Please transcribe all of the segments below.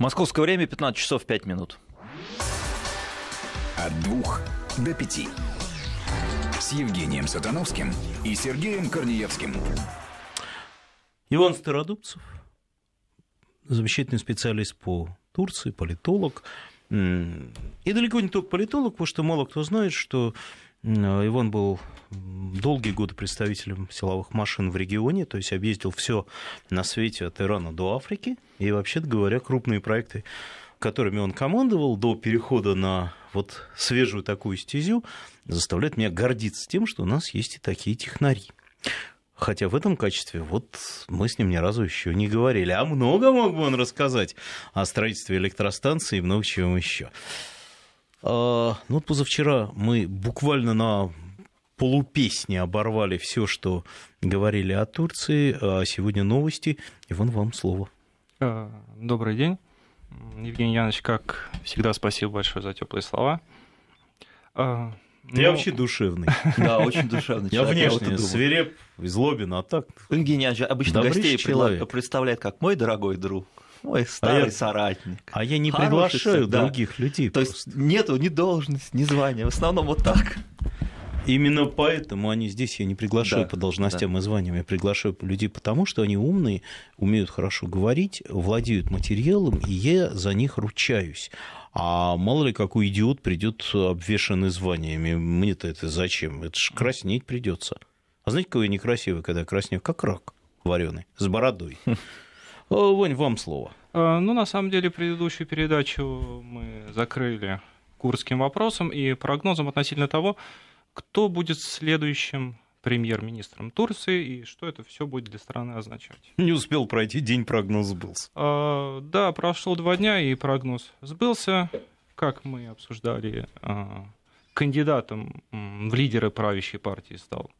Московское время 15 часов 5 минут. От двух до пяти. С Евгением Сатановским и Сергеем Корнеевским. Иван Стародубцев, замечательный специалист по Турции, политолог. И далеко не только политолог, потому что мало кто знает, что Э, Иван был долгие годы представителем силовых машин в регионе, то есть объездил все на свете от Ирана до Африки. И, вообще говоря, крупные проекты, которыми он командовал до перехода на вот свежую такую стезю, заставляют меня гордиться тем, что у нас есть и такие технари. Хотя в этом качестве вот мы с ним ни разу еще не говорили. А много мог бы он рассказать о строительстве электростанции и много чего еще. А, ну, вот позавчера мы буквально на полупесни оборвали все, что говорили о Турции. А сегодня новости. Иван, вам слово. А, добрый день. Евгений Янович, как всегда, спасибо большое за теплые слова. А, я ну... вообще душевный. Да, очень душевный человек. Я внешне свиреп, злобен, а так... Евгений Янович обычно гостей представляет как мой дорогой друг. Ой, а старый а я, соратник. А я не приглашаю да. других людей. То просто. есть нету ни должности, ни звания. В основном вот так. Именно поэтому они здесь я не приглашаю да, по должностям да. и званиям, я приглашаю людей потому, что они умные, умеют хорошо говорить, владеют материалом, и я за них ручаюсь. А мало ли какой идиот придет обвешанный званиями. Мне-то это зачем? Это ж краснеть придется. А знаете, какой я некрасивый, когда краснею, как рак вареный, с бородой. Э, Вань, вам слово. Э, ну, на самом деле, предыдущую передачу мы закрыли курдским вопросом и прогнозом относительно того, кто будет следующим премьер-министром Турции и что это все будет для страны означать. Не успел пройти, день прогноз сбылся. А, да, прошло два дня и прогноз сбылся. Как мы обсуждали, кандидатом в лидеры правящей партии стал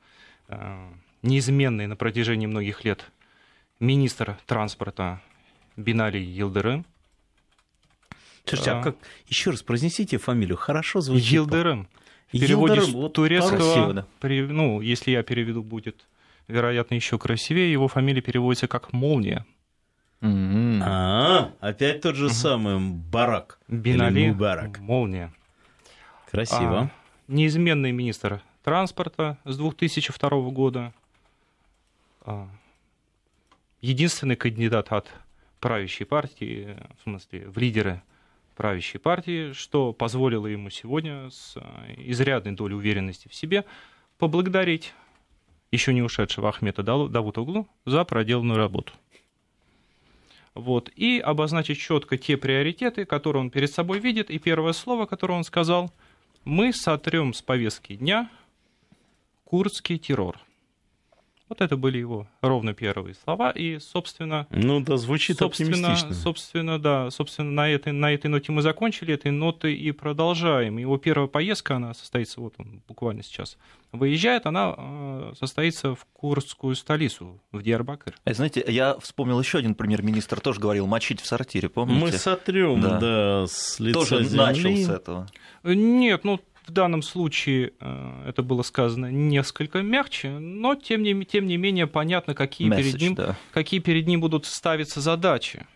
неизменный на протяжении многих лет министр транспорта Бинали Елдырым. Слушайте, а, а как еще раз произнесите фамилию? Хорошо звучит. Елдырым. Переводишь Елдырым, вот турецкого, красиво, да. ну, если я переведу, будет, вероятно, еще красивее. Его фамилия переводится как «молния». Mm-hmm. А, опять тот же mm самый Барак. Бинали Барак. Молния. Красиво. А, неизменный министр транспорта с 2002 года. А, единственный кандидат от правящей партии, в смысле, в лидеры правящей партии, что позволило ему сегодня с э, изрядной долей уверенности в себе поблагодарить еще не ушедшего Ахмета Давутоглу за проделанную работу. Вот. И обозначить четко те приоритеты, которые он перед собой видит. И первое слово, которое он сказал, мы сотрем с повестки дня курдский террор – вот это были его ровно первые слова, и, собственно... Ну да, звучит собственно, оптимистично. Собственно, да, собственно, на этой, на этой ноте мы закончили, этой ноты и продолжаем. Его первая поездка, она состоится, вот он буквально сейчас выезжает, она э, состоится в курдскую столицу, в Диарбакыр. А, э, знаете, я вспомнил еще один премьер-министр, тоже говорил, мочить в сортире, помните? Мы сотрем, да, да с лица Тоже земли. начал с этого. Нет, ну в данном случае э, это было сказано несколько мягче, но тем не, тем не менее понятно, какие, Message, перед ним, да. какие перед ним будут ставиться задачи.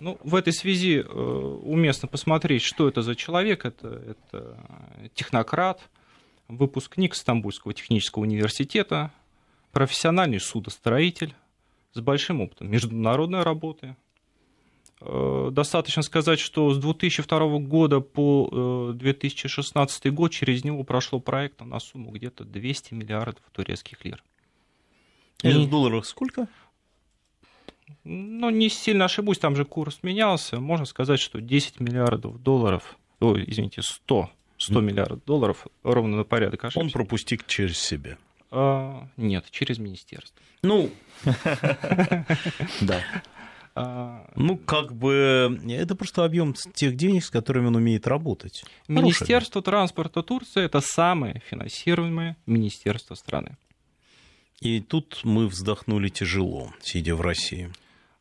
Ну, в этой связи э, уместно посмотреть, что это за человек. Это, это технократ, выпускник Стамбульского технического университета, профессиональный судостроитель с большим опытом международной работы, Э, достаточно сказать, что с 2002 года по 2016 э, год через него прошло проект на сумму где-то 200 миллиардов турецких лир. И... И в долларах сколько? Ну, не сильно ошибусь, там же курс менялся. Можно сказать, что 10 миллиардов долларов, О, извините, 100, 100 миллиардов долларов ровно на порядок ошибся. Он пропустил через себя. А, нет, через министерство. Ну, да. А, ну, как бы, это просто объем тех денег, с которыми он умеет работать. Министерство Хорошее. транспорта Турции – это самое финансируемое министерство страны. И тут мы вздохнули тяжело, сидя в России.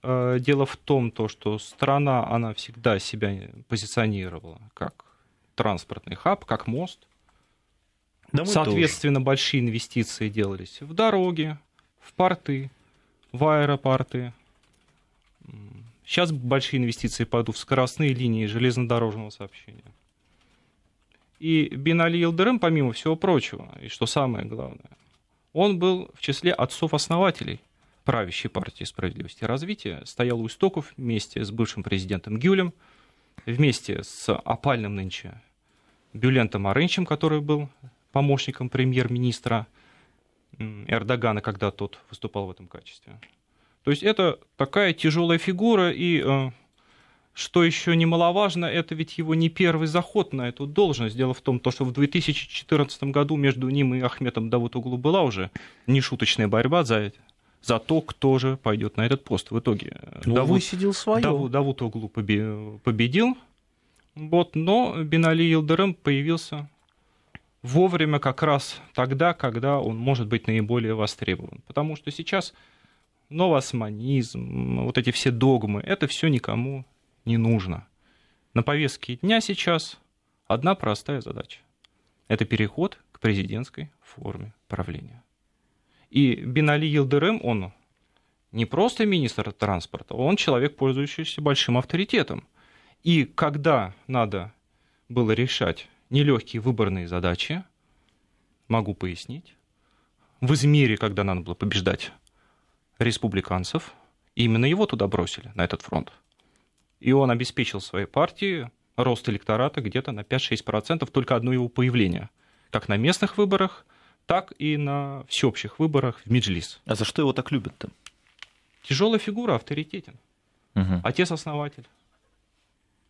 А, дело в том, то, что страна, она всегда себя позиционировала как транспортный хаб, как мост. Да Соответственно, тоже. большие инвестиции делались в дороги, в порты, в аэропорты, Сейчас большие инвестиции пойдут в скоростные линии железнодорожного сообщения. И Бинали Али помимо всего прочего, и что самое главное, он был в числе отцов-основателей правящей партии справедливости и развития, стоял у истоков вместе с бывшим президентом Гюлем, вместе с опальным нынче Бюлентом Оренчем, который был помощником премьер-министра Эрдогана, когда тот выступал в этом качестве. То есть это такая тяжелая фигура, и э, что еще немаловажно, это ведь его не первый заход на эту должность. Дело в том, то, что в 2014 году между ним и Ахметом Давутоглу была уже нешуточная борьба за это за то, кто же пойдет на этот пост в итоге. Э, ну, Давуд, высидел свое. Давуд, Давутоглу победил, вот, но Бинали Илдерем появился вовремя как раз тогда, когда он может быть наиболее востребован. Потому что сейчас новоосманизм, вот эти все догмы, это все никому не нужно. На повестке дня сейчас одна простая задача. Это переход к президентской форме правления. И Бинали Елдерем, он не просто министр транспорта, он человек, пользующийся большим авторитетом. И когда надо было решать нелегкие выборные задачи, могу пояснить, в измере, когда надо было побеждать республиканцев, и именно его туда бросили, на этот фронт. И он обеспечил своей партии рост электората где-то на 5-6% только одно его появление. Как на местных выборах, так и на всеобщих выборах в Меджлис. А за что его так любят-то? Тяжелая фигура, авторитетен. Угу. Отец-основатель.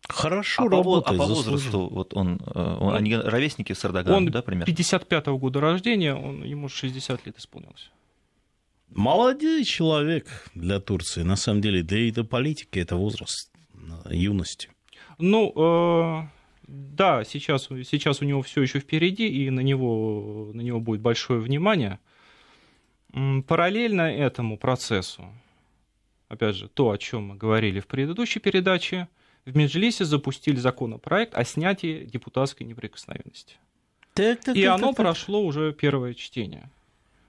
Хорошо а работает. По, а по возрасту вот он, э, он, они ровесники с Эрдоганом, да, примерно? 55-го года рождения, он, ему 60 лет исполнилось. Молодой человек для Турции, на самом деле. Да и до политики это возраст э, юности. Ну, э, да, сейчас, сейчас у него все еще впереди, и на него, на него будет большое внимание. Параллельно этому процессу, опять же, то, о чем мы говорили в предыдущей передаче, в Меджлисе запустили законопроект о снятии депутатской неприкосновенности. Так, так, и так, оно так, прошло так. уже первое чтение.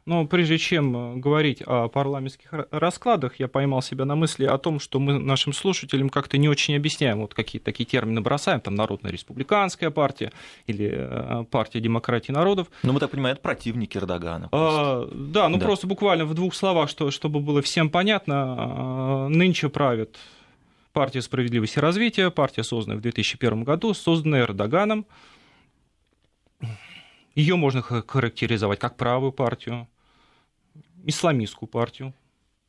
Но прежде чем э, говорить о парламентских раскладах, я поймал себя на мысли о том, что мы нашим слушателям как-то не очень объясняем, вот какие такие термины бросаем, там Народная республиканская партия или э, партия демократии народов. Ну, мы так понимаем, это противники Эрдогана. А, да, ну да. просто буквально в двух словах, что, чтобы было всем понятно, а, нынче правит партия справедливости и развития, партия, созданная в 2001 году, созданная Эрдоганом. Ее можно характеризовать как правую партию, исламистскую партию,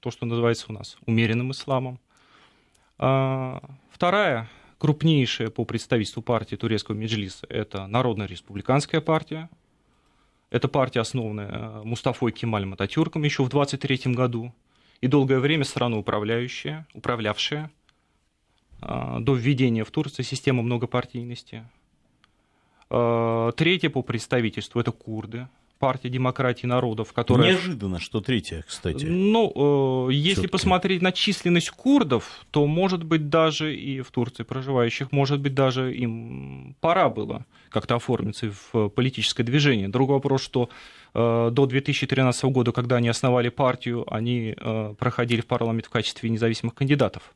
то, что называется у нас умеренным исламом. А, вторая крупнейшая по представительству партии турецкого меджлиса – это Народная республиканская партия. Эта партия, основанная э, Мустафой Кемаль Ататюрком еще в 23 году, и долгое время страну управляющая, управлявшая а, до введения в Турции системы многопартийности. А, Третье по представительству – это курды – партия демократии народов, которая... Неожиданно, что третья, кстати. Ну, э, если посмотреть на численность курдов, то, может быть, даже и в Турции проживающих, может быть, даже им пора было как-то оформиться в политическое движение. Другой вопрос, что э, до 2013 года, когда они основали партию, они э, проходили в парламент в качестве независимых кандидатов.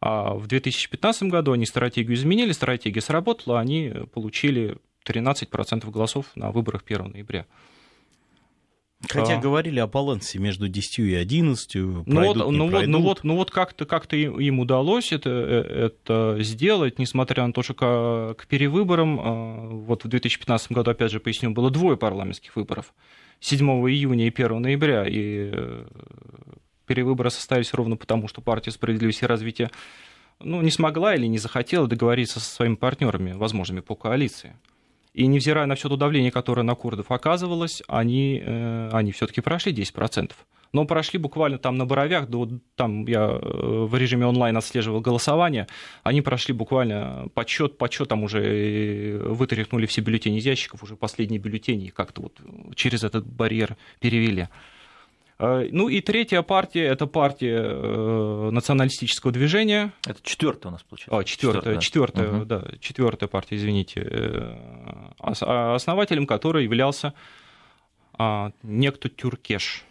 А в 2015 году они стратегию изменили, стратегия сработала, они получили 13% голосов на выборах 1 ноября. Хотя а... говорили о балансе между 10 и 11. Ну, ну вот, ну, вот, ну вот, ну вот как-то как им, им удалось это, э, это сделать, несмотря на то, что к, к перевыборам, э, вот в 2015 году, опять же, поясню, было двое парламентских выборов, 7 июня и 1 ноября, и э, перевыборы состоялись ровно потому, что партия справедливости и развития ну, не смогла или не захотела договориться со своими партнерами, возможными по коалиции. И невзирая на все то давление, которое на курдов оказывалось, они, э, они все-таки прошли 10%. Но прошли буквально там на Боровях, до, там я э, в режиме онлайн отслеживал голосование, они прошли буквально подсчет, подсчет там уже э, вытряхнули все бюллетени из ящиков, уже последние бюллетени как-то вот через этот барьер перевели. Э, ну и третья партия, это партия э, националистического движения. Это четвертая у нас получается. А, четвертая, четвертая, да. Четвертая, угу. да, четвертая партия, извините. Э, а, основателем которой являлся э, некто Тюркеш.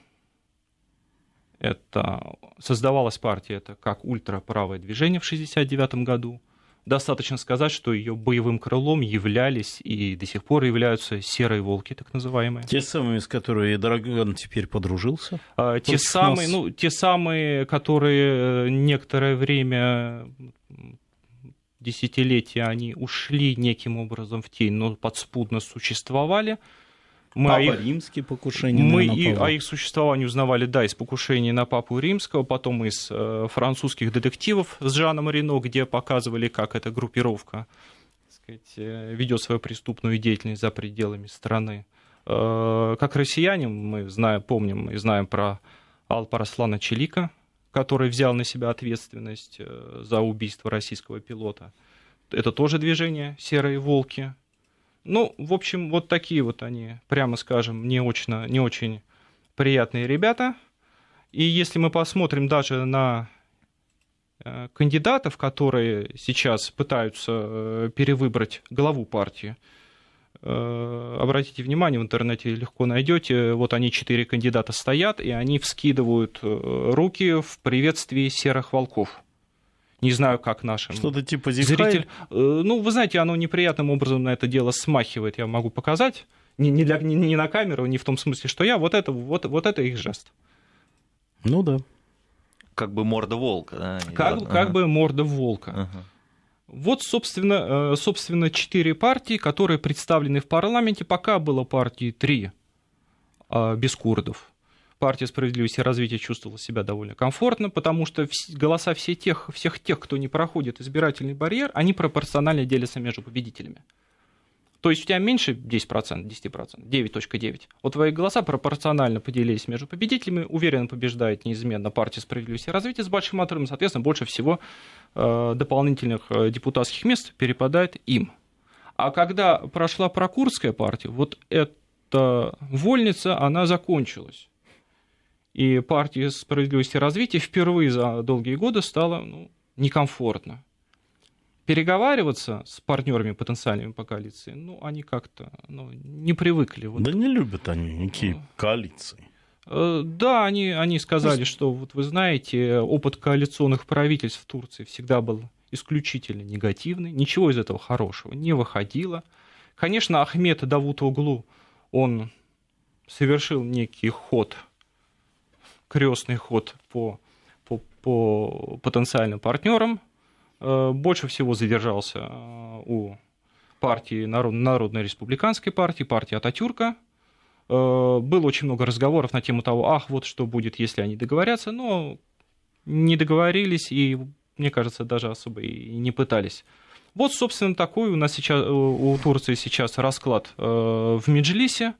Это создавалась партия, это как ультраправое движение в 1969 году. Достаточно сказать, что ее боевым крылом являлись и до сих пор являются серые волки, так называемые. Те самые, с которыми Драгон теперь подружился? А, те, самые, ну, те самые, которые э, некоторое время десятилетия они ушли неким образом в тень, но подспудно существовали. Мы Папа их, Римский покушение. Мы наверное, и, о их существовании узнавали, да, из покушений на Папу Римского, потом из э, французских детективов с Жаном Рено, где показывали, как эта группировка сказать, э, ведет свою преступную деятельность за пределами страны. Э, как россияне мы знаем, помним и знаем про Алпараслана Челика, который взял на себя ответственность э, за убийство российского пилота. Это тоже движение «Серые волки», ну, в общем, вот такие вот они, прямо скажем, не, очень, не очень приятные ребята. И если мы посмотрим даже на э, кандидатов, которые сейчас пытаются э, перевыбрать главу партии, э, обратите внимание, в интернете легко найдете, вот они четыре кандидата стоят, и они вскидывают руки в приветствии серых волков. Не знаю, как нашим. Что-то типа зигхай? Зритель... Э, ну, вы знаете, оно неприятным образом на это дело смахивает. Я могу показать. Не, не, для, не, не на камеру, не в том смысле, что я. Вот это, вот, вот это их жест. Ну да. Как бы морда волка. Да? Как, ага. как бы морда волка. Ага. Вот, собственно, э, собственно, четыре партии, которые представлены в парламенте. Пока было партии три а, без курдов партия справедливости и развития чувствовала себя довольно комфортно, потому что голоса всех тех, всех тех, кто не проходит избирательный барьер, они пропорционально делятся между победителями. То есть у тебя меньше 10%, 10%, 9.9. Вот твои голоса пропорционально поделились между победителями. Уверенно побеждает неизменно партия справедливости и развития с большим отрывом. Соответственно, больше всего э, дополнительных э, депутатских мест перепадает им. А когда прошла прокурская партия, вот эта вольница, она закончилась и партии справедливости и развития впервые за долгие годы стало ну, некомфортно. Переговариваться с партнерами потенциальными по коалиции, ну, они как-то ну, не привыкли. Вот. Да не любят они никакие ну. коалиции. Э, да, они, они сказали, что, вот вы знаете, опыт коалиционных правительств в Турции всегда был исключительно негативный, ничего из этого хорошего не выходило. Конечно, Ахмед Давут Углу, он совершил некий ход – крестный ход по, по, по потенциальным партнерам. Э, больше всего задержался э, у партии Народ, Народной республиканской партии, партии Ататюрка. Э, было очень много разговоров на тему того, ах, вот что будет, если они договорятся, но не договорились и, мне кажется, даже особо и не пытались. Вот, собственно, такой у нас сейчас у Турции сейчас расклад в Меджлисе.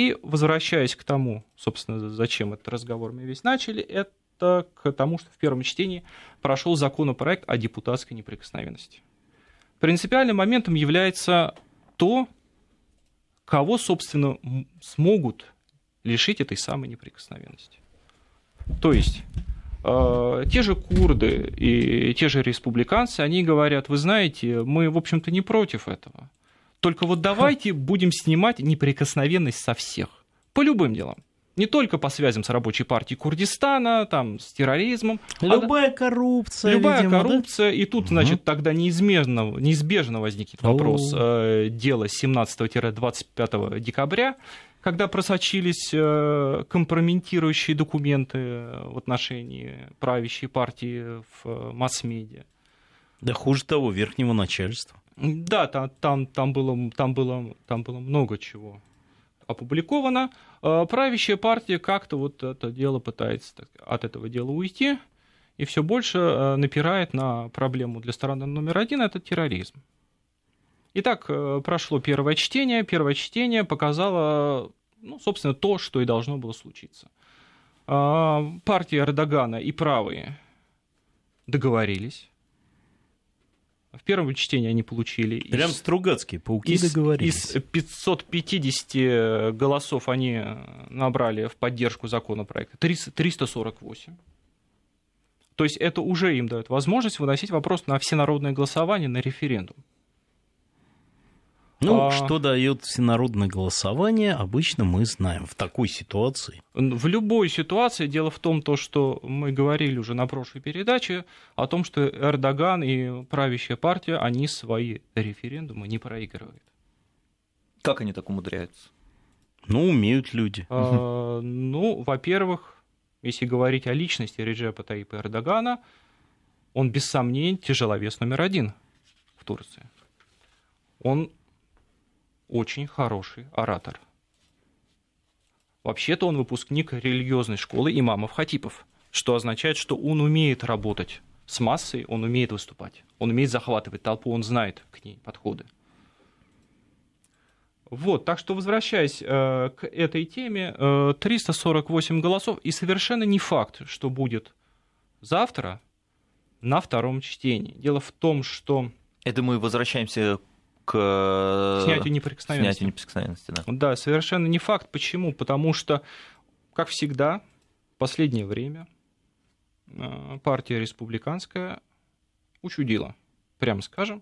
И возвращаясь к тому, собственно, зачем этот разговор мы весь начали, это к тому, что в первом чтении прошел законопроект о депутатской неприкосновенности. Принципиальным моментом является то, кого, собственно, смогут лишить этой самой неприкосновенности. То есть э, те же курды и те же республиканцы, они говорят, вы знаете, мы, в общем-то, не против этого. Только вот давайте будем снимать неприкосновенность со всех. По любым делам не только по связям с рабочей партией Курдистана, там, с терроризмом. А Любая а, коррупция. Любая видимо, коррупция. Да? И тут, угу. значит, тогда неизбежно, неизбежно возникнет вопрос э, дела 17-25 декабря, когда просочились э, компрометирующие документы э, в отношении правящей партии в э, масс-медиа. Да хуже того, верхнего начальства. Да, там, там, там, было, там, было, там было много чего опубликовано. А, правящая партия как-то вот это дело пытается так, от этого дела уйти и все больше э, напирает на проблему для страны номер один – это терроризм. Итак, э, прошло первое чтение. Первое чтение показало, ну, собственно, то, что и должно было случиться. А, партия Эрдогана и правые договорились в первом чтении они получили. Прям из, Стругацкие пауки из, договорились. Из 550 э, голосов они э, набрали в поддержку законопроекта 348. То есть это уже им дает возможность выносить вопрос на всенародное голосование, на референдум. Ну, а... что дает всенародное голосование, обычно мы знаем в такой ситуации. В любой ситуации. Дело в том, то, что мы говорили уже на прошлой передаче, о том, что Эрдоган и правящая партия, они свои референдумы не проигрывают. Как они так умудряются? Ну, умеют люди. А, ну, во-первых, если говорить о личности Реджепа Таипа Эрдогана, он без сомнений тяжеловес номер один в Турции. Он очень хороший оратор. Вообще-то он выпускник религиозной школы имамов Хатипов, что означает, что он умеет работать с массой, он умеет выступать, он умеет захватывать толпу, он знает к ней подходы. Вот, так что возвращаясь э, к этой теме, э, 348 голосов, и совершенно не факт, что будет завтра на втором чтении. Дело в том, что... Это мы возвращаемся к э, снятию неприкосновенности. Снятию неприкосновенности да. да, совершенно не факт. Почему? Потому что, как всегда, в последнее время э, партия республиканская учудила, прямо скажем.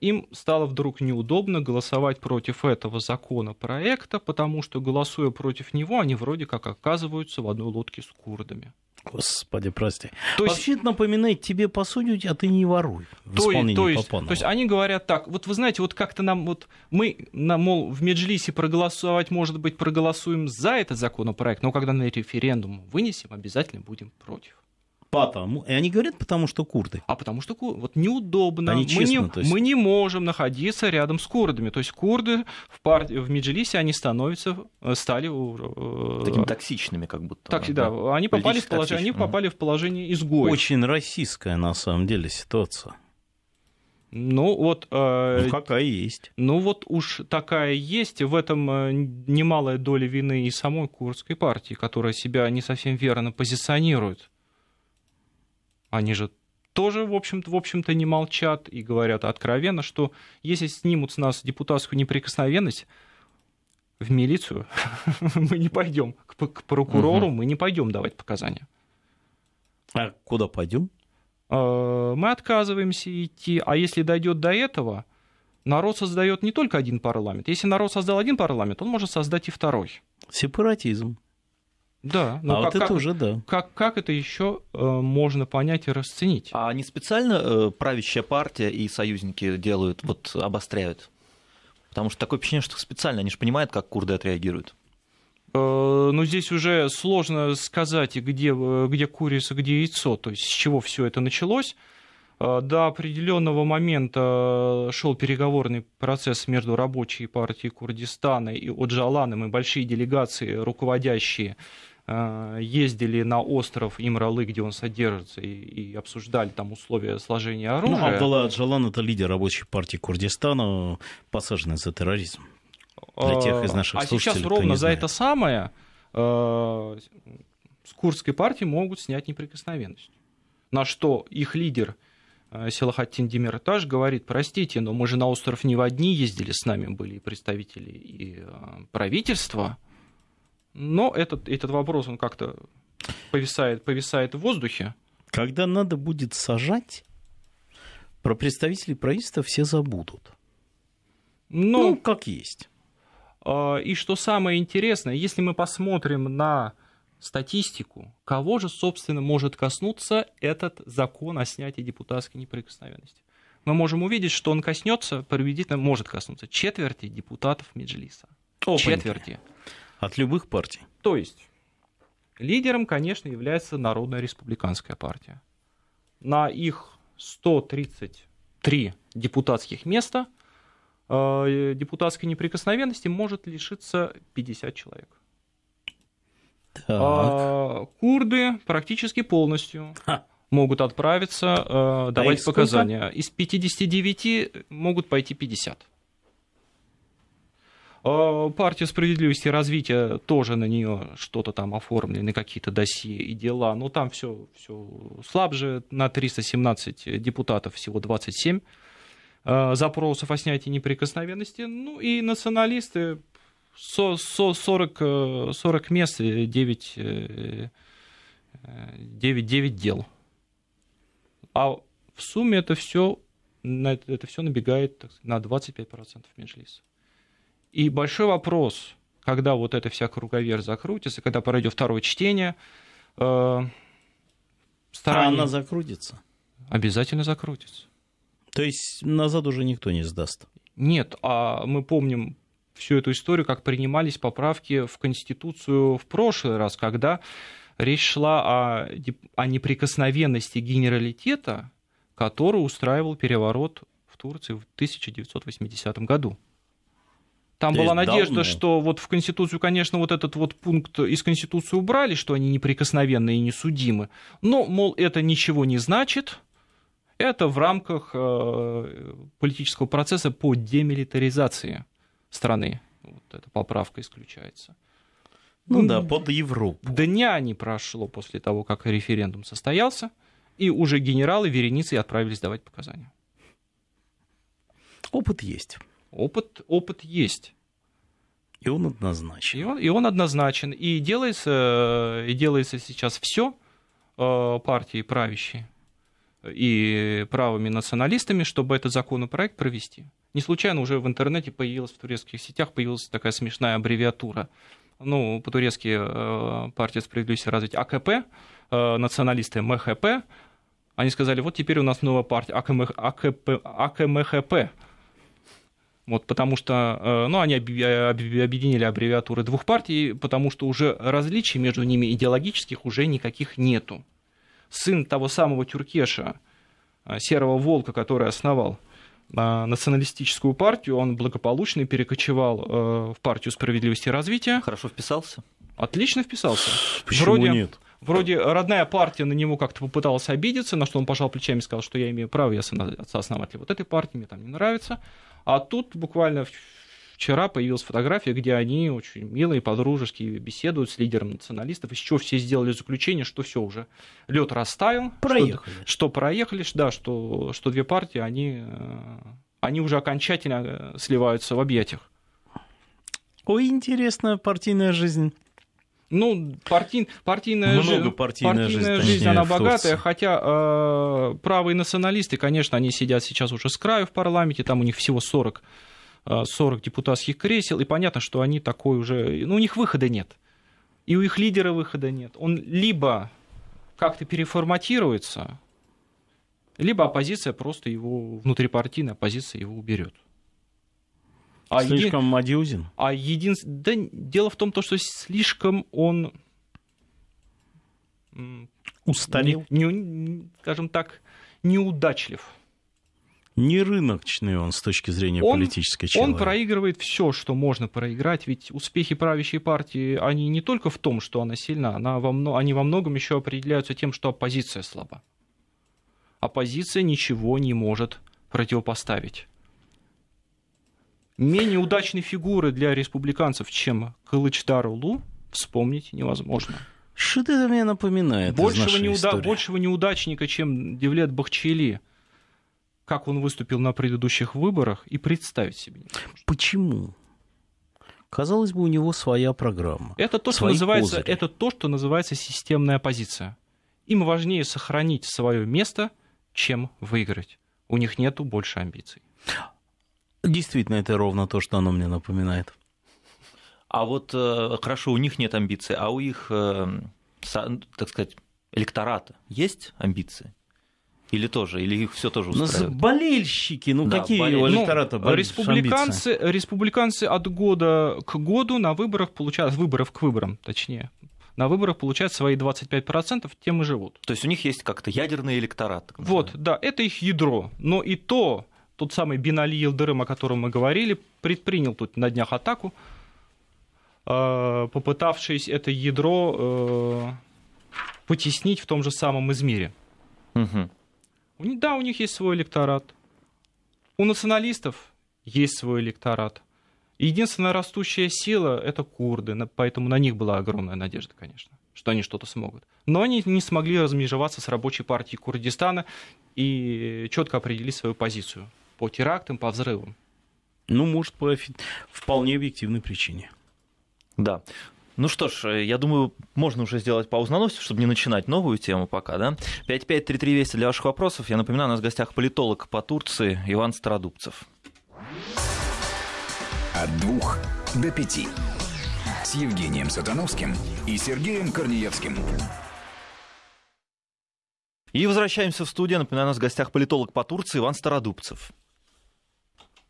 Им стало вдруг неудобно голосовать против этого законопроекта, потому что, голосуя против него, они вроде как оказываются в одной лодке с курдами. Господи, прости. То есть... Вообще это напоминает тебе посудить, а ты не воруй. то, исполнении то, есть, то есть они говорят так, вот вы знаете, вот как-то нам, вот мы, нам, мол, в Меджлисе проголосовать, может быть, проголосуем за этот законопроект, но когда на референдум вынесем, обязательно будем против. Потому. И они говорят, потому что курды. А потому что вот неудобно. Они честно, мы, не, есть... мы не можем находиться рядом с курдами. То есть курды в, пар... в Меджилисе, они становятся, э, стали... Э, Такими токсичными как будто. Так, да, да. Они, попали в положение, они попали в положение изгоев. Очень российская на самом деле ситуация. Ну вот... Э, ну какая есть. Ну вот уж такая есть. В этом немалая доля вины и самой курдской партии, которая себя не совсем верно позиционирует они же тоже, в общем-то, в общем-то, не молчат и говорят откровенно, что если снимут с нас депутатскую неприкосновенность, в милицию мы не пойдем, к, к прокурору угу. мы не пойдем давать показания. А куда пойдем? Э, мы отказываемся идти, а если дойдет до этого, народ создает не только один парламент. Если народ создал один парламент, он может создать и второй. Сепаратизм. Да, но а как, вот это как, уже да. Как, как это еще э, можно понять и расценить? А не специально э, правящая партия и союзники делают, вот обостряют? Потому что такое впечатление, что специально, они же понимают, как курды отреагируют. Э, ну, здесь уже сложно сказать, где, э, где курица, где яйцо, то есть с чего все это началось. Э, до определенного момента шел переговорный процесс между рабочей партией Курдистана и Оджаланом, и большие делегации, руководящие а, ездили на остров Имралы, где он содержится, и, и обсуждали там условия сложения ну, оружия. Ну, Абдалла Аджалан это лидер рабочей партии Курдистана, посаженный за терроризм. Для тех из а, наших а сейчас ровно за это самое а, с курдской партии могут снять неприкосновенность. На что их лидер Силахаттин Демиртаж говорит, простите, но мы же на остров не в одни ездили, с нами были представители и правительства, но этот, этот вопрос, он как-то повисает, повисает в воздухе. Когда надо будет сажать, про представителей правительства все забудут. Но, ну, ну, как есть. А, и что самое интересное, если мы посмотрим на статистику, кого же, собственно, может коснуться этот закон о снятии депутатской неприкосновенности. Мы можем увидеть, что он коснется, приблизительно может коснуться четверти депутатов Меджлиса. Опаньки. Четверти. От любых партий. То есть, лидером, конечно, является Народная республиканская партия. На их 133 депутатских места э, депутатской неприкосновенности может лишиться 50 человек. Так. А, курды практически полностью Ха. могут отправиться э, а давать а показания. Сколько? Из 59 могут пойти 50. А, партия справедливости и развития тоже на нее что-то там оформлены, какие-то досье и дела. Но там все, все слабже. На 317 депутатов всего 27 а, запросов о снятии неприкосновенности. Ну и националисты 40, 40 э, мест, 9, 9, 9 дел. А в сумме это все, это все набегает сказать, на 25% меньше лиса. И большой вопрос, когда вот эта вся круговерть закрутится, когда пройдет второе чтение. Э, старание... А она закрутится? Обязательно закрутится. То есть назад уже никто не сдаст? Нет, а мы помним всю эту историю, как принимались поправки в Конституцию в прошлый раз, когда речь шла о, о неприкосновенности генералитета, который устраивал переворот в Турции в 1980 году. Там была надежда, что вот в Конституцию, конечно, вот этот вот пункт из Конституции убрали, что они неприкосновенны и несудимы. Но, мол, это ничего не значит. Это в рамках э, политического процесса по демилитаризации страны. Вот эта поправка исключается. Ну, ну да, под Европу. Дня не прошло после того, как референдум состоялся, и уже генералы Вереницы отправились давать показания. Опыт есть. Опыт, опыт есть. И он однозначен. И он, и он однозначен. И делается, э, и делается сейчас все э, партии правящие и правыми националистами, чтобы этот законопроект провести. Не случайно уже в интернете появилась, в турецких сетях появилась такая смешная аббревиатура. Ну, по-турецки э, партия справедливости развить АКП, э, националисты МХП. Они сказали, вот теперь у нас новая партия АКМ, АКП, АКМХП. Вот, потому что, э, ну, они э, объединили аббревиатуры двух партий, потому что уже различий между ними идеологических уже никаких нету. Сын того самого Тюркеша, э, серого волка, который основал националистическую партию, он благополучно перекочевал в партию справедливости и развития. Хорошо вписался. Отлично вписался. Почему Вроде... нет? Вроде родная партия на него как-то попыталась обидеться, на что он пожал плечами и сказал, что я имею право, я сооснователь вот этой партии, мне там не нравится. А тут буквально вчера появилась фотография, где они очень милые, подружески беседуют с лидером националистов, из чего все сделали заключение, что все уже, лед растаял. Проехали. Что, что проехали, да, что, что две партии, они, э, они уже окончательно э, сливаются в объятиях. Ой, интересная партийная жизнь. Ну, партий, партийная, Много партийная жизнь, партийная жизнь точнее, она богатая, хотя э, правые националисты, конечно, они сидят сейчас уже с краю в парламенте, там у них всего 40, 40 э, депутатских кресел, и понятно, что они такой уже... Ну, у них выхода нет. И у их лидера выхода нет. Он либо как-то переформатируется, либо оппозиция просто его, внутрипартийная оппозиция его уберет. А слишком е... одиозен? А един... Да, дело в том, то, что слишком он... Устарел? Не, не, скажем так, неудачлив. Не рыночный он с точки зрения он, политической человека. Он проигрывает все, что можно проиграть, ведь успехи правящей партии, они не только в том, что она сильна, она во, они во многом еще определяются тем, что оппозиция слаба. Оппозиция ничего не может противопоставить менее удачной фигуры для республиканцев, чем Кылычдарулу, вспомнить невозможно. что это мне напоминает большего, неуда... большего неудачника, чем Девлет Бахчели, как он выступил на предыдущих выборах, и представить себе не Почему? Казалось бы, у него своя программа. Это то, что называется, это то, что называется системная оппозиция. Им важнее сохранить свое место, чем выиграть. У них нету больше амбиций. Действительно, это ровно то, что оно мне напоминает. А вот э, хорошо, у них нет амбиций, а у их, э, ну, так сказать, электората есть амбиции? Или тоже, или их все тоже устраивает? Ну, болельщики, ну да, какие болель... электората ну, республиканцы, республиканцы от года к году на выборах получают, выборов к выборам, точнее, на выборах получают свои 25%, тем и живут. То есть у них есть как-то ядерный электорат. Вот, да, это их ядро. Но и то, тот самый Бинали Елдырым, о котором мы говорили, предпринял тут на днях атаку, э, попытавшись это ядро э, потеснить в том же самом Измире. Угу. Да, у них есть свой электорат. У националистов есть свой электорат. Единственная растущая сила — это курды, поэтому на них была огромная надежда, конечно, что они что-то смогут. Но они не смогли размежеваться с рабочей партией Курдистана и четко определить свою позицию по терактам, по взрывам? Ну, может, по вполне объективной причине. Да. Ну что ж, э, я думаю, можно уже сделать паузу на новости, чтобы не начинать новую тему пока, да? 5533 Вести для ваших вопросов. Я напоминаю, у нас в гостях политолог по Турции Иван Стародубцев. От двух до пяти. С Евгением Сатановским и Сергеем Корнеевским. И возвращаемся в студию. Напоминаю, у нас в гостях политолог по Турции Иван Стародубцев.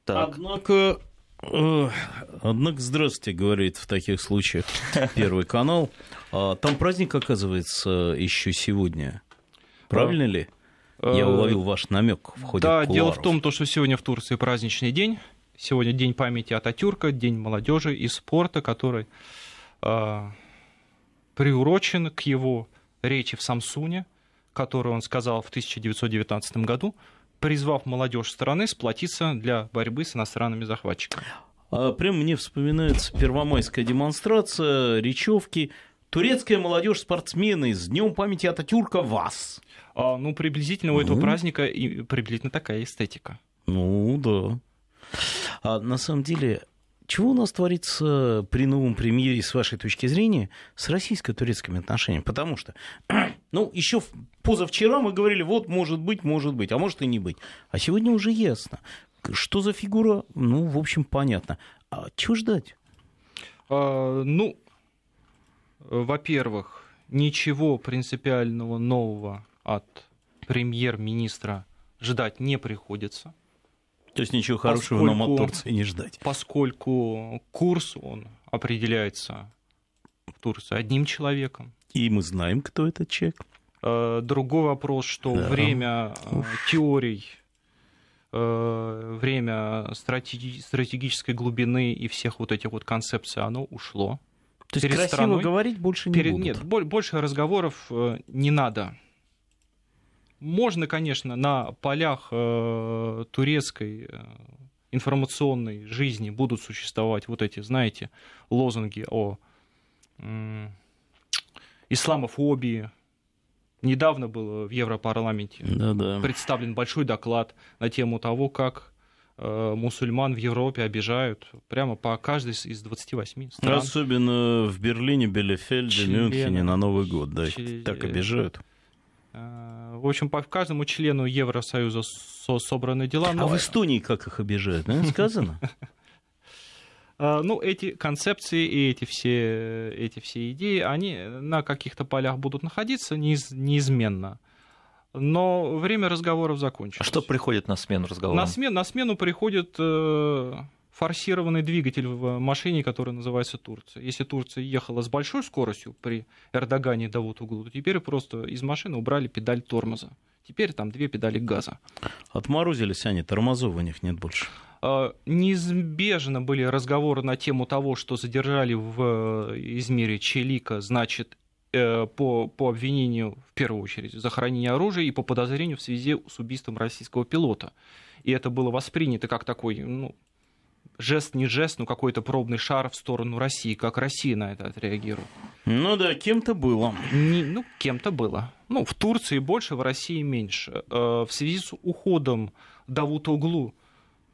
Так. Однако э, Однако, здравствуйте, говорит в таких случаях Первый канал. А, там праздник, оказывается, еще сегодня. Правильно а, ли? Э, Я уловил ваш намек в ходе Да, кулуаров. дело в том, то, что сегодня в Турции праздничный день. Сегодня день памяти Ататюрка, день молодежи и спорта, который э, приурочен к его речи в Самсуне, которую он сказал в 1919 году, призвав молодежь страны сплотиться для борьбы с иностранными захватчиками. А, Прям мне вспоминается первомайская демонстрация, речевки. Турецкая молодежь спортсмены с Днем памяти Ататюрка вас. А, ну, приблизительно у этого угу. праздника и приблизительно такая эстетика. Ну да. А, на самом деле, чего у нас творится при новом премьере, с вашей точки зрения, с российско-турецкими отношениями? Потому что, ну, еще позавчера мы говорили, вот, может быть, может быть, а может и не быть. А сегодня уже ясно. Что за фигура? Ну, в общем, понятно. А чего ждать? А, ну, во-первых, ничего принципиального нового от премьер-министра ждать не приходится. То есть ничего хорошего поскольку, нам от Турции не ждать. Поскольку курс, он определяется в Турции одним человеком. И мы знаем, кто этот человек. Э, другой вопрос, что да. время э, Уф. теорий, э, время стратегической глубины и всех вот этих вот концепций, оно ушло. То есть перед красиво страной, говорить больше не перед, будут. Нет, больше разговоров не надо. Можно, конечно, на полях э, турецкой э, информационной жизни будут существовать вот эти, знаете, лозунги о э, исламофобии. Недавно был в Европарламенте Да-да. представлен большой доклад на тему того, как э, мусульман в Европе обижают прямо по каждой из 28 стран. Особенно в Берлине, Белефельде, Чили... Мюнхене на Новый год. Да, Чили... так обижают. Э, в общем, по каждому члену Евросоюза со собраны дела. А но... А в Эстонии как их обижают, да? сказано? А, ну, эти концепции и эти все, эти все идеи, они на каких-то полях будут находиться неиз, неизменно. Но время разговоров а закончилось. А что приходит на смену разговоров? На, смен, на смену приходит э, форсированный двигатель в э, машине, которая называется Турция. Если Турция ехала с большой скоростью при Эрдогане до вот углу, то теперь просто из машины убрали педаль тормоза. Теперь там две педали газа. Отморозились они, тормозов у них нет больше. А, неизбежно были разговоры на тему того, что задержали в э, Измире Челика, значит, э, по, по обвинению, в первую очередь, за хранение оружия и по подозрению в связи с убийством российского пилота. И это было воспринято как такой ну, жест не жест, но какой-то пробный шар в сторону России. Как Россия на это отреагирует? Ну да, кем-то было. Не, ну, кем-то было. Ну, в Турции больше, в России меньше. Э, в связи с уходом Давута Углу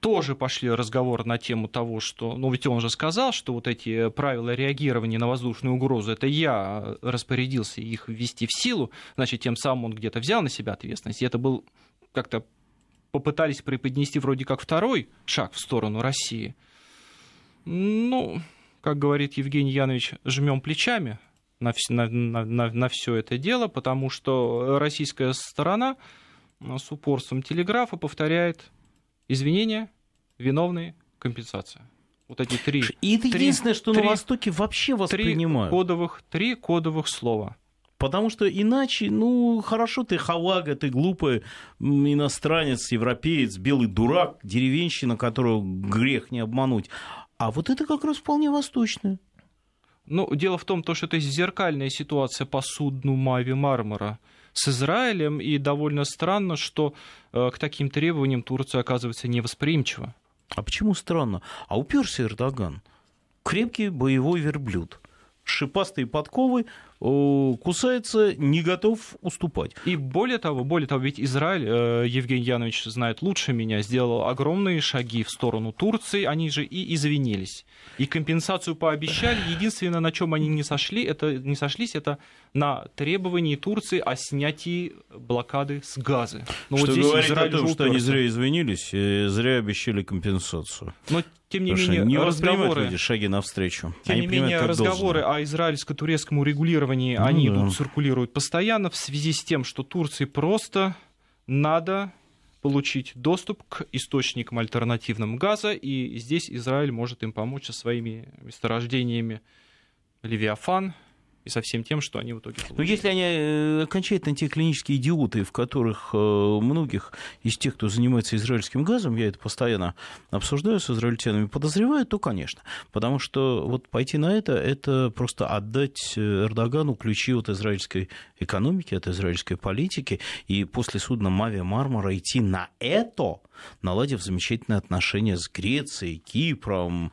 тоже пошли разговоры на тему того, что, ну ведь он же сказал, что вот эти правила реагирования на воздушную угрозу, это я распорядился их ввести в силу, значит, тем самым он где-то взял на себя ответственность, и это был как-то попытались преподнести вроде как второй шаг в сторону России. Ну, как говорит Евгений Янович, жмем плечами на, на, на, на все это дело, потому что российская сторона э, с упорством телеграфа повторяет извинения, виновные, компенсация. Вот эти три. И это три, единственное, что три, на Востоке вообще воспринимают. Три кодовых, три кодовых слова. Потому что иначе, ну, хорошо, ты халага, ты глупый иностранец, европеец, белый дурак, деревенщина, которую грех не обмануть. А вот это как раз вполне восточное. Ну, дело в том, то, что это зеркальная ситуация по судну Мави Мармара с Израилем, и довольно странно, что э, к таким требованиям Турция оказывается невосприимчива. А почему странно? А уперся Эрдоган. Крепкий боевой верблюд. Шипастые подковы, Э, кусается, не готов уступать. И более того, более того, ведь Израиль, э, Евгений Янович знает лучше меня, сделал огромные шаги в сторону Турции, они же и извинились. И компенсацию пообещали. Единственное, на чем они не, сошли, это, не сошлись, это на требовании Турции о снятии блокады с Газы. Но ну, что вот здесь Израиль о том, что они зря извинились, и зря обещали компенсацию. Но тем не Потому менее, не разговоры, люди шаги навстречу. Тем они не менее, разговоры должны. о израильско-турецком урегулировании регулировании, ну, они да. идут, циркулируют постоянно в связи с тем, что Турции просто надо получить доступ к источникам альтернативным газа, и здесь Израиль может им помочь со своими месторождениями Левиафан, и со всем тем, что они в итоге получили. Но ну, если они э, окончательно те клинические идиоты, в которых э, многих из тех, кто занимается израильским газом, я это постоянно обсуждаю с израильтянами, подозревают, то, конечно. Потому что вот пойти на это, это просто отдать э, Эрдогану ключи от израильской экономики, от израильской политики, и после судна «Мавия Мармара» идти на это, наладив замечательные отношения с Грецией, Кипром,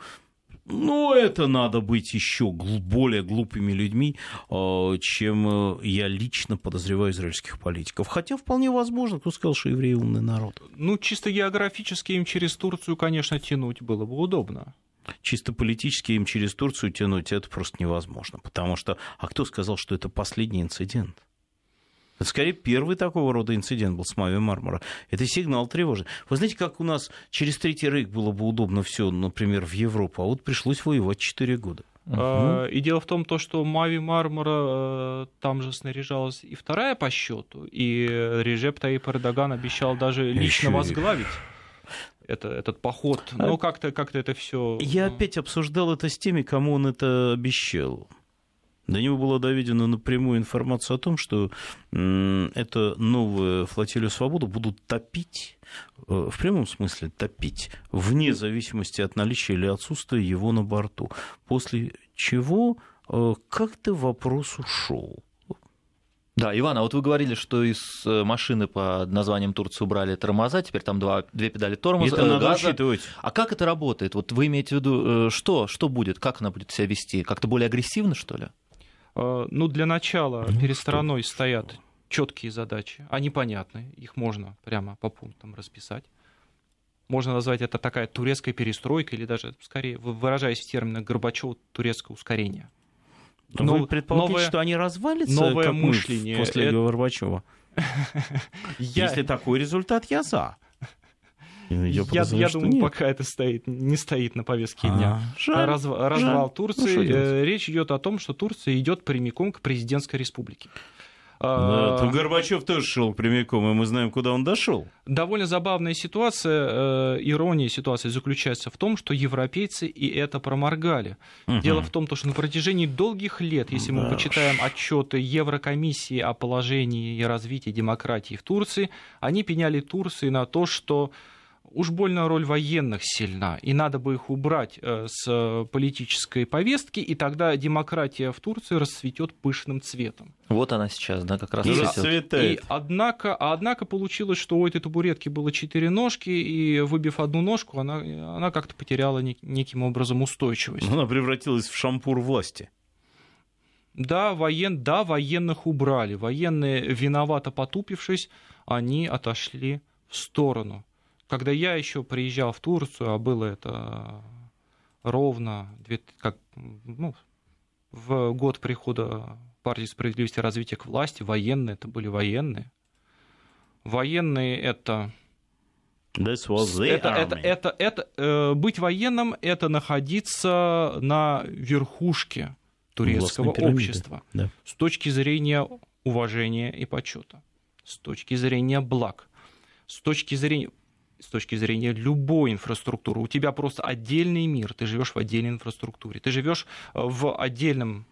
ну, это надо быть еще более глупыми людьми, а, чем э, я лично подозреваю израильских политиков. Хотя вполне возможно, кто сказал, что евреи умный народ. Ну, чисто географически им через Турцию, конечно, тянуть было бы удобно. Чисто политически им через Турцию тянуть это просто невозможно, потому что, а кто сказал, что это последний инцидент? Это скорее первый такого рода инцидент был с Мави Мармара. Это сигнал тревожный. Вы знаете, как у нас через Третий Рейх было бы удобно все, например, в Европу, а вот пришлось воевать 4 года. Uh-huh. И дело в том, то, что Мави Мармара э, там же снаряжалась и вторая по счету, и Режеп Таип Эрдоган обещал даже лично Еще возглавить это, этот поход. Но а как-то как то это все. Я ну. опять обсуждал это с теми, кому он это обещал. До него была доведена напрямую информация о том, что это новую флотилию «Свобода» будут топить, э, в прямом смысле топить, вне зависимости от наличия или отсутствия его на борту. После чего э, как-то вопрос ушел. Да, Иван, а вот вы говорили, что из э, машины под названием Турция убрали тормоза, теперь там два, две педали тормоза. Это э, надо газа. учитывать. А как это работает? Вот вы имеете в виду, что, что будет, как она будет себя вести? Как-то более агрессивно, что ли? Э, ну, для начала ну, перед что? страной стоят четкие задачи, они понятны, их можно прямо по пунктам расписать. Можно назвать это такая турецкая перестройка или даже, скорее, выражаясь в терминах Горбачева, турецкое ускорение. Но а Вы предполагаете, новое, что они развалится новое как мышление после это... Горбачева? Если такой результат, я за. Я, подозреваю, я, я думаю, нет. пока это стоит, не стоит на повестке дня. А. Жаль, Раз, жаль. Развал Турции. Ну, э, речь идет о том, что Турция идет прямиком к президентской республике. Да, а, Горбачев тоже шел прямиком, и мы знаем, куда он дошел. Довольно забавная ситуация, э, ирония ситуации заключается в том, что европейцы и это проморгали. Угу. Дело в том, то что на протяжении долгих лет, если да. мы почитаем отчеты Еврокомиссии о положении и развитии демократии в Турции, они пеняли Турции на то, что уж больно роль военных сильна, и надо бы их убрать э, с э, политической повестки, и тогда демократия в Турции расцветет пышным цветом. Вот она сейчас, да, как раз и, расцветает. И однако, а однако получилось, что у этой табуретки было четыре ножки, и выбив одну ножку, она, она как-то потеряла неким образом устойчивость. Она превратилась в шампур власти. Да, воен, да, военных убрали. Военные, виновато потупившись, они отошли в сторону. Когда я еще приезжал в Турцию, а было это ровно, как, ну, в год прихода партии справедливости и развития к власти, военные, это были военные. Военные это... This was the это, army. это, это, это, э, быть военным это находиться на верхушке турецкого общества да. с точки зрения уважения и почета, с точки зрения благ, с точки зрения с точки зрения любой инфраструктуры. У тебя просто отдельный мир, ты живешь в отдельной инфраструктуре, ты живешь э, в отдельном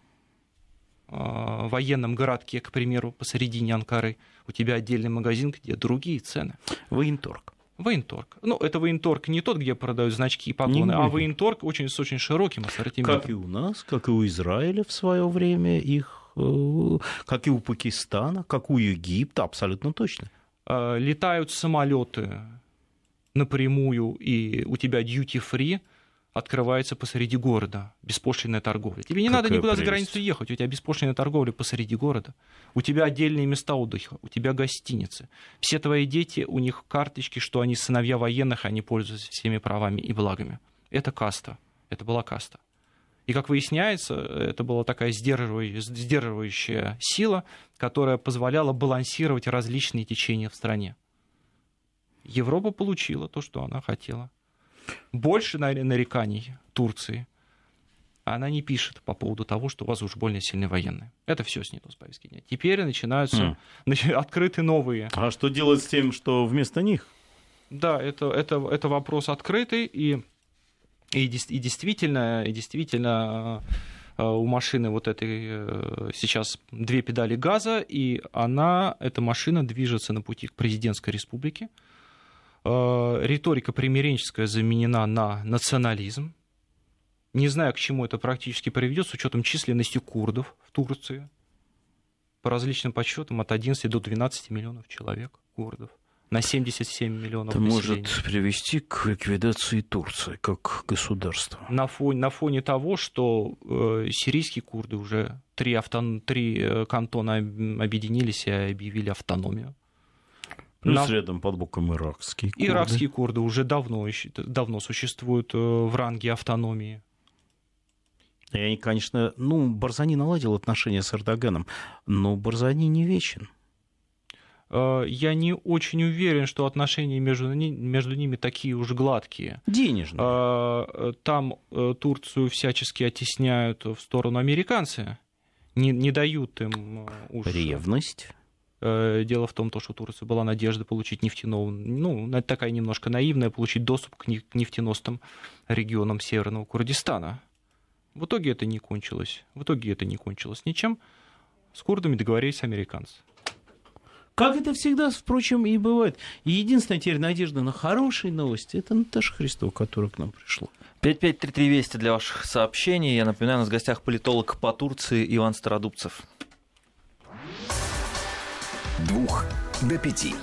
э, военном городке, к примеру, посередине Анкары, у тебя отдельный магазин, где другие цены. Военторг. Военторг. Ну, это военторг не тот, где продают значки и погоны, а военторг очень, с очень широким ассортиментом. Как и у нас, как и у Израиля в свое время их э, как и у Пакистана, как у Египта, абсолютно точно. Летают самолеты напрямую, и у тебя дьюти-фри открывается посреди города, беспошлинная торговля. Тебе не Какая надо никуда прелесть. за границу ехать, у тебя беспошлинная торговля посреди города. У тебя отдельные места отдыха, у тебя гостиницы. Все твои дети, у них карточки, что они сыновья военных, они пользуются всеми правами и благами. Это каста, это была каста. И, как выясняется, это была такая сдерживающая сила, которая позволяла балансировать различные течения в стране. Европа получила то, что она хотела. Больше нареканий Турции она не пишет по поводу того, что у вас уж более сильные военные. Это все снято с повестки дня. Теперь начинаются mm. открыты новые. А что делать с тем, что вместо них? Да, это, это, это вопрос открытый, и, и, и действительно, и действительно а, у машины вот этой э, сейчас две педали газа, и она, эта машина движется на пути к президентской республике. Э, риторика примиренческая заменена на национализм. Не знаю, к чему это практически приведет с учетом численности курдов в Турции. По различным подсчетам от 11 до 12 миллионов человек курдов на 77 миллионов Это населения. может привести к ликвидации Турции как государства. На фоне, на фоне того, что э, сирийские курды уже три, автон, три э, кантона объединились и объявили автономию. Плюс нам... рядом под боком иракские курды. Иракские курды уже давно, давно существуют э, в ранге автономии. И они, конечно, ну, Барзани наладил отношения с Эрдоганом, но Барзани не вечен. Э, я не очень уверен, что отношения между, между ними такие уж гладкие. Денежные. Э, там Турцию всячески оттесняют в сторону американцы, не, не дают им уж... Ревность Э, дело в том, то, что у Турции была надежда получить нефтяного, ну, такая немножко наивная, получить доступ к нефтеносным регионам Северного Курдистана. В итоге это не кончилось. В итоге это не кончилось ничем. С курдами договорились американцы. Как это всегда, впрочем, и бывает. единственная теперь надежда на хорошие новости – это Наташа Христова, которая к нам пришла. 5533 Вести для ваших сообщений. Я напоминаю, у нас в гостях политолог по Турции Иван Стародубцев двух до пяти.